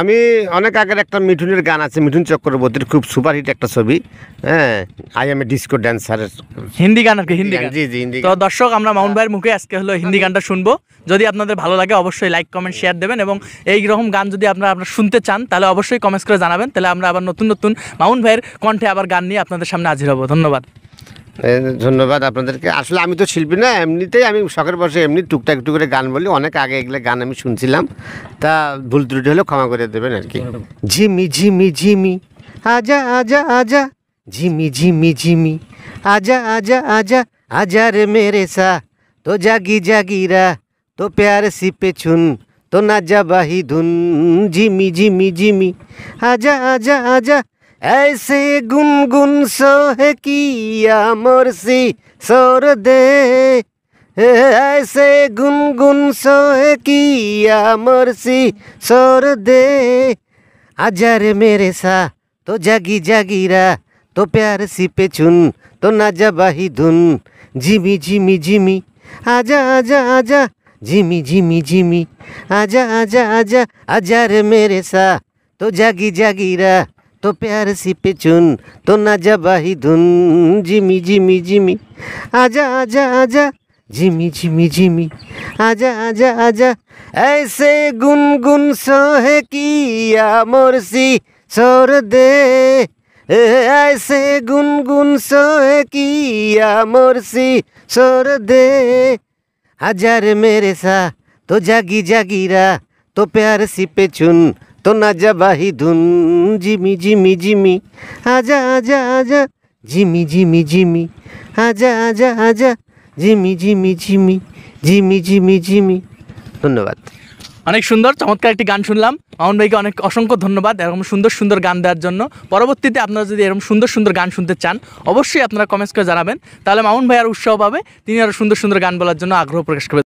আমি অনেক আগের একটা মিঠুনের গান আছে মিঠুন চক্রবর্তীর খুব সুপারহিট একটা ছবি হ্যাঁ I am a disco dancer Hindi গান আর কি হিন্দি গান জি জি হিন্দি তো দর্শক আমরা মাউন্ট ভাইয়ের মুখে আজকে হলো হিন্দি আচ্ছা। গানটা শুনবো যদি আপনাদের ভালো লাগে অবশ্যই লাইক কমেন্ট শেয়ার দেবেন এবং এই রকম গান যদি আপনারা আপনারা শুনতে চান তাহলে অবশ্যই কমেন্টস করে জানাবেন তাহলে আমরা আবার নতুন নতুন মাউন্ট ভাইয়ের কণ্ঠে আবার গান নিয়ে আপনাদের সামনে হাজির হবো ধন্যবাদ ধন্যবাদ আপনাদেরকে আসলে আমি তো শিল্পী না এমনিতেই আমি শখের বসে এমনি টুকটাক টুকরে করে গান বলি অনেক আগে এগুলো গান আমি শুনছিলাম তা ভুল ত্রুটি হলে ক্ষমা করে দেবেন আর কি ঝিমি ঝিমি ঝিমি আজা আজা আজা ঝিমি ঝিমি ঝিমি আজা আজা আজা আজা রে মেরে সা তো জাগি জাগিরা তো প্যার সি পেছুন তো না যা বাহি ধুন ঝিমি ঝিমি ঝিমি আজা আজা আজা ऐसे गुनगुन सोह किया मोरसी सोर दे ऐसे गुनगुन सोह किया मोरसी सोर दे आजा रे मेरे सा तो जागी जागीरा तो प्यार सी पे चुन तो ना जबाही धुन झिमी झिमी जिमी आजा आजा आजा जिमी जिमी जिमी आजा आजा आजा आजा रे मेरे सा तो जागी जागीरा तो प्यार सी पे चुन तो ना जबाही धुन जिमी जिमी जिमी आजा आजा आजा जिमी जिमी जिमी आजा आजा आजा ऐसे गुन गुन सोहे किया मोरसी सोर दे ऐसे गुन गुन सोहे किया मोरसी सोर दे हजार मेरे सा तो जागी जागीरा तो प्यार सी पे चुन তো নাজা বাহি ধুন জিমি জিমি জিমি আজা আজা আজা জিমি জিমি জিমি আজা আজা আজা Jimmy Jimmy Jimmy Jimmy Jimmy Jimmy ধন্যবাদ অনেক সুন্দর চমৎকার একটি গান শুনলাম মামুন ভাইকে অনেক অসংখ্য ধন্যবাদ এরকম সুন্দর সুন্দর গান দেওয়ার জন্য পরবর্তীতে আপনারা যদি এরকম সুন্দর সুন্দর গান শুনতে চান অবশ্যই আপনারা কমেন্টস করে জানাবেন তাহলে মামুন ভাই আর উৎসাহ পাবে তিনি আরও সুন্দর সুন্দর গান বলার জন্য আগ্রহ প্রকাশ করবেন